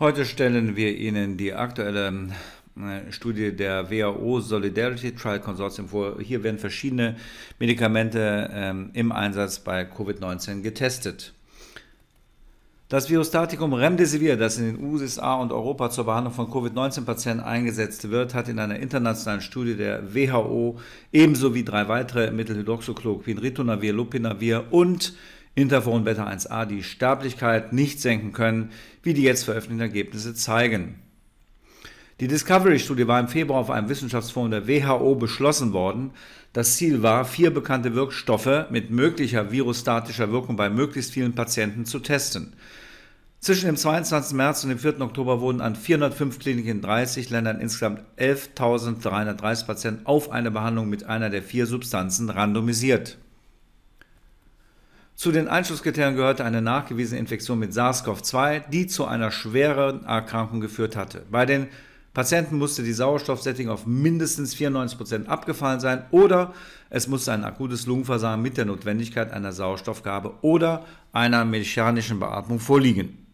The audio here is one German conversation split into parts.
Heute stellen wir Ihnen die aktuelle äh, Studie der WHO Solidarity Trial Consortium vor. Hier werden verschiedene Medikamente ähm, im Einsatz bei Covid-19 getestet. Das Viostatikum Remdesivir, das in den USA und Europa zur Behandlung von Covid-19-Patienten eingesetzt wird, hat in einer internationalen Studie der WHO ebenso wie drei weitere Mittel Hydroxychloroquin, Ritonavir, Lopinavir und Interphone Beta 1a die Sterblichkeit nicht senken können, wie die jetzt veröffentlichten Ergebnisse zeigen. Die Discovery-Studie war im Februar auf einem Wissenschaftsforum der WHO beschlossen worden. Das Ziel war, vier bekannte Wirkstoffe mit möglicher virostatischer Wirkung bei möglichst vielen Patienten zu testen. Zwischen dem 22. März und dem 4. Oktober wurden an 405 Kliniken in 30 Ländern insgesamt 11.330 Patienten auf eine Behandlung mit einer der vier Substanzen randomisiert. Zu den Einschlusskriterien gehörte eine nachgewiesene Infektion mit SARS-CoV-2, die zu einer schweren Erkrankung geführt hatte. Bei den Patienten musste die Sauerstoffsättigung auf mindestens 94% Prozent abgefallen sein oder es musste ein akutes Lungenversagen mit der Notwendigkeit einer Sauerstoffgabe oder einer mechanischen Beatmung vorliegen.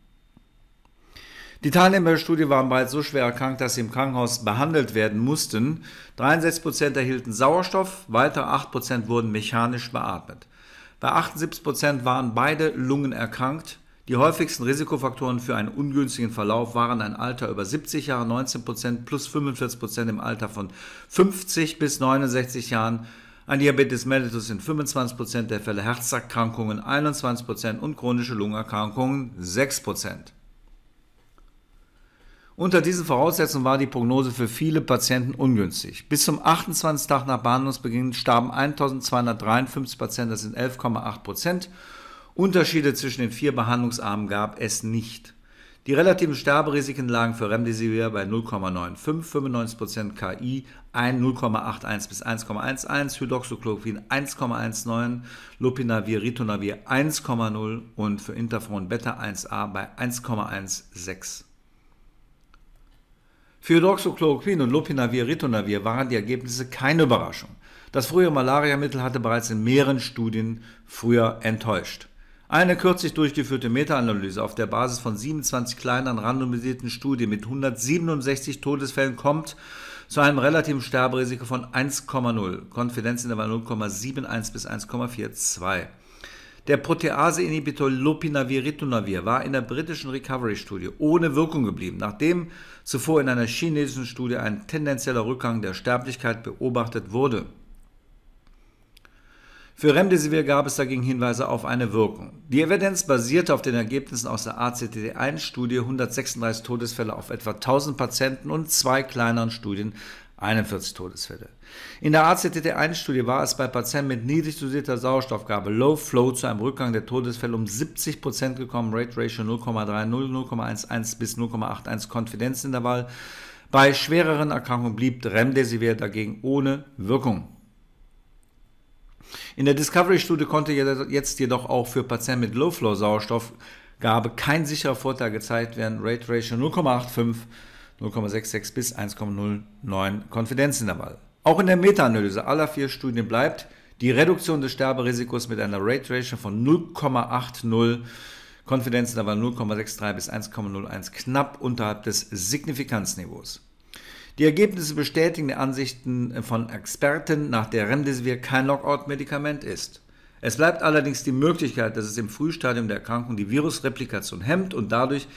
Die Teilnehmer der Studie waren bereits so schwer erkrankt, dass sie im Krankenhaus behandelt werden mussten. 63% Prozent erhielten Sauerstoff, weitere 8% Prozent wurden mechanisch beatmet. Bei 78 Prozent waren beide Lungen erkrankt. Die häufigsten Risikofaktoren für einen ungünstigen Verlauf waren ein Alter über 70 Jahre, 19 Prozent plus 45 Prozent im Alter von 50 bis 69 Jahren, ein Diabetes mellitus in 25 Prozent der Fälle, Herzerkrankungen 21 Prozent und chronische Lungenerkrankungen 6 Prozent. Unter diesen Voraussetzungen war die Prognose für viele Patienten ungünstig. Bis zum 28. Tag nach Behandlungsbeginn starben 1253 Patienten, das sind 11,8 Prozent. Unterschiede zwischen den vier Behandlungsarmen gab es nicht. Die relativen Sterberisiken lagen für Remdesivir bei 0,95, 95% Prozent KI, 0,81 bis 1,11, Hydroxychloroquin 1,19, Lopinavir, Ritonavir 1,0 und für Interferon Beta 1a bei 1,16. Für Doxochloroquin und Lopinavir, Ritonavir waren die Ergebnisse keine Überraschung. Das frühe Malariamittel hatte bereits in mehreren Studien früher enttäuscht. Eine kürzlich durchgeführte Meta-Analyse auf der Basis von 27 kleineren randomisierten Studien mit 167 Todesfällen kommt zu einem relativen Sterberisiko von 1,0, Konfidenzintervall 0,71 bis 1,42. Der Protease-Inhibitor Lopinavir-Ritonavir war in der britischen Recovery-Studie ohne Wirkung geblieben, nachdem zuvor in einer chinesischen Studie ein tendenzieller Rückgang der Sterblichkeit beobachtet wurde. Für Remdesivir gab es dagegen Hinweise auf eine Wirkung. Die Evidenz basierte auf den Ergebnissen aus der ACTD1-Studie 136 Todesfälle auf etwa 1000 Patienten und zwei kleineren Studien 41 Todesfälle. In der AZTT1-Studie war es bei Patienten mit niedrig dosierter Sauerstoffgabe Low Flow zu einem Rückgang der Todesfälle um 70% gekommen, Rate Ratio 0,30, 0,11 bis 0,81 Konfidenzintervall. Bei schwereren Erkrankungen blieb Remdesivir dagegen ohne Wirkung. In der Discovery-Studie konnte jetzt jedoch auch für Patienten mit Low Flow Sauerstoffgabe kein sicherer Vorteil gezeigt werden, Rate Ratio 0,85 0,66 bis 1,09 Konfidenzintervall. Auch in der Meta-Analyse aller vier Studien bleibt die Reduktion des Sterberisikos mit einer Rate Ratio von 0,80 Konfidenzintervall 0,63 bis 1,01 knapp unterhalb des Signifikanzniveaus. Die Ergebnisse bestätigen die Ansichten von Experten, nach der Remdesivir kein lockout medikament ist. Es bleibt allerdings die Möglichkeit, dass es im Frühstadium der Erkrankung die Virusreplikation hemmt und dadurch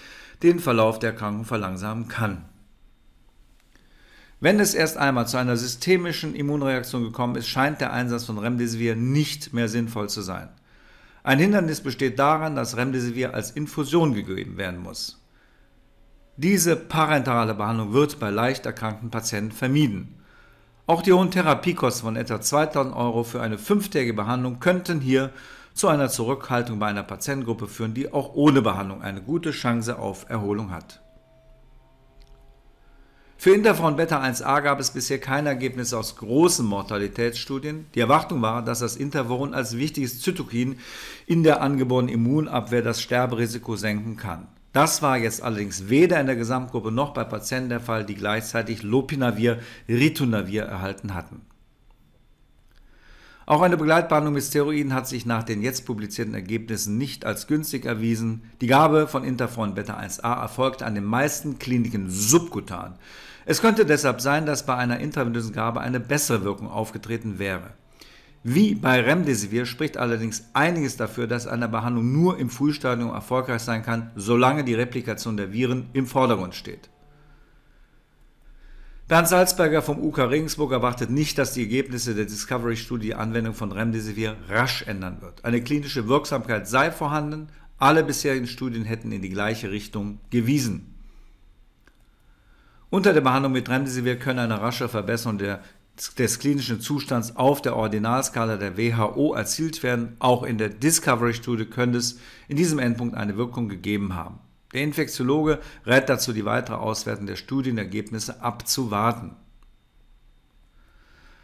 den Verlauf der Erkrankung verlangsamen kann. Wenn es erst einmal zu einer systemischen Immunreaktion gekommen ist, scheint der Einsatz von Remdesivir nicht mehr sinnvoll zu sein. Ein Hindernis besteht daran, dass Remdesivir als Infusion gegeben werden muss. Diese parenterale Behandlung wird bei leicht erkrankten Patienten vermieden. Auch die hohen Therapiekosten von etwa 2000 Euro für eine fünftägige Behandlung könnten hier zu einer Zurückhaltung bei einer Patientengruppe führen, die auch ohne Behandlung eine gute Chance auf Erholung hat. Für Interferon Beta 1a gab es bisher keine Ergebnisse aus großen Mortalitätsstudien. Die Erwartung war, dass das Interferon als wichtiges Zytokin in der angeborenen Immunabwehr das Sterberisiko senken kann. Das war jetzt allerdings weder in der Gesamtgruppe noch bei Patienten der Fall, die gleichzeitig Lopinavir, Ritonavir erhalten hatten. Auch eine Begleitbehandlung mit Steroiden hat sich nach den jetzt publizierten Ergebnissen nicht als günstig erwiesen. Die Gabe von Interferon Beta 1a erfolgt an den meisten Kliniken subkutan. Es könnte deshalb sein, dass bei einer intravenösen Gabe eine bessere Wirkung aufgetreten wäre. Wie bei Remdesivir spricht allerdings einiges dafür, dass eine Behandlung nur im Frühstadium erfolgreich sein kann, solange die Replikation der Viren im Vordergrund steht. Bernd Salzberger vom UK Regensburg erwartet nicht, dass die Ergebnisse der Discovery-Studie die Anwendung von Remdesivir rasch ändern wird. Eine klinische Wirksamkeit sei vorhanden, alle bisherigen Studien hätten in die gleiche Richtung gewiesen. Unter der Behandlung mit Remdesivir können eine rasche Verbesserung der, des klinischen Zustands auf der Ordinalskala der WHO erzielt werden. Auch in der Discovery-Studie könnte es in diesem Endpunkt eine Wirkung gegeben haben. Der Infektiologe rät dazu, die weitere Auswertung der Studienergebnisse abzuwarten.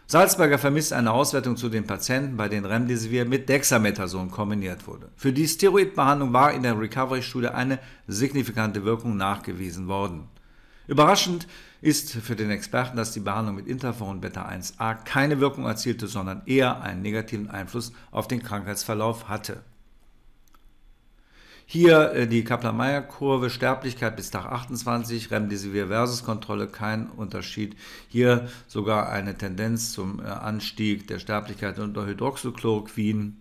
Salzberger vermisst eine Auswertung zu den Patienten, bei denen Remdesivir mit Dexamethason kombiniert wurde. Für die Steroidbehandlung war in der Recovery-Studie eine signifikante Wirkung nachgewiesen worden. Überraschend ist für den Experten, dass die Behandlung mit Interferon Beta 1a keine Wirkung erzielte, sondern eher einen negativen Einfluss auf den Krankheitsverlauf hatte. Hier äh, die Kaplan-Meier-Kurve, Sterblichkeit bis Tag 28, Remdesivir versus Kontrolle, kein Unterschied. Hier sogar eine Tendenz zum äh, Anstieg der Sterblichkeit unter Hydroxychloroquin.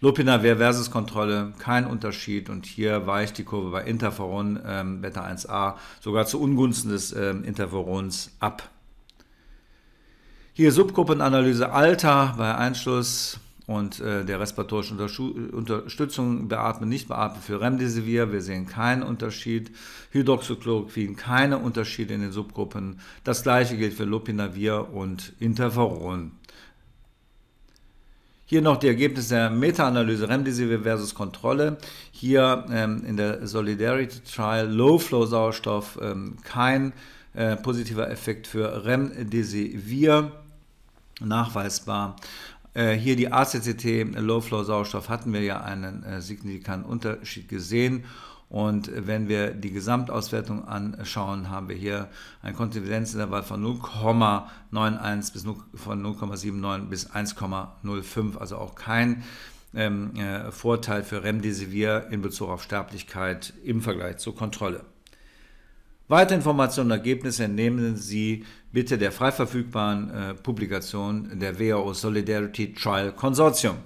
Lopinavir versus Kontrolle, kein Unterschied. Und hier weicht die Kurve bei Interferon ähm, Beta 1a sogar zu Ungunsten des ähm, Interferons ab. Hier Subgruppenanalyse Alter bei Einschluss und äh, der respiratorischen Unterstützung beatmen, nicht beatmen für Remdesivir. Wir sehen keinen Unterschied. Hydroxychloroquin, keine Unterschiede in den Subgruppen. Das gleiche gilt für Lopinavir und Interferon. Hier noch die Ergebnisse der Meta-Analyse Remdesivir versus Kontrolle. Hier ähm, in der Solidarity Trial Low-Flow-Sauerstoff ähm, kein äh, positiver Effekt für Remdesivir nachweisbar. Äh, hier die ACCT Low Flow Sauerstoff hatten wir ja einen äh, signifikanten Unterschied gesehen. Und wenn wir die Gesamtauswertung anschauen, haben wir hier ein Konfidenzintervall von 0,91 bis 0, von 0,79 bis 1,05, also auch kein ähm, äh, Vorteil für Remdesivir in Bezug auf Sterblichkeit im Vergleich zur Kontrolle. Weitere Informationen und Ergebnisse entnehmen Sie bitte der frei verfügbaren äh, Publikation der WHO Solidarity Trial Consortium.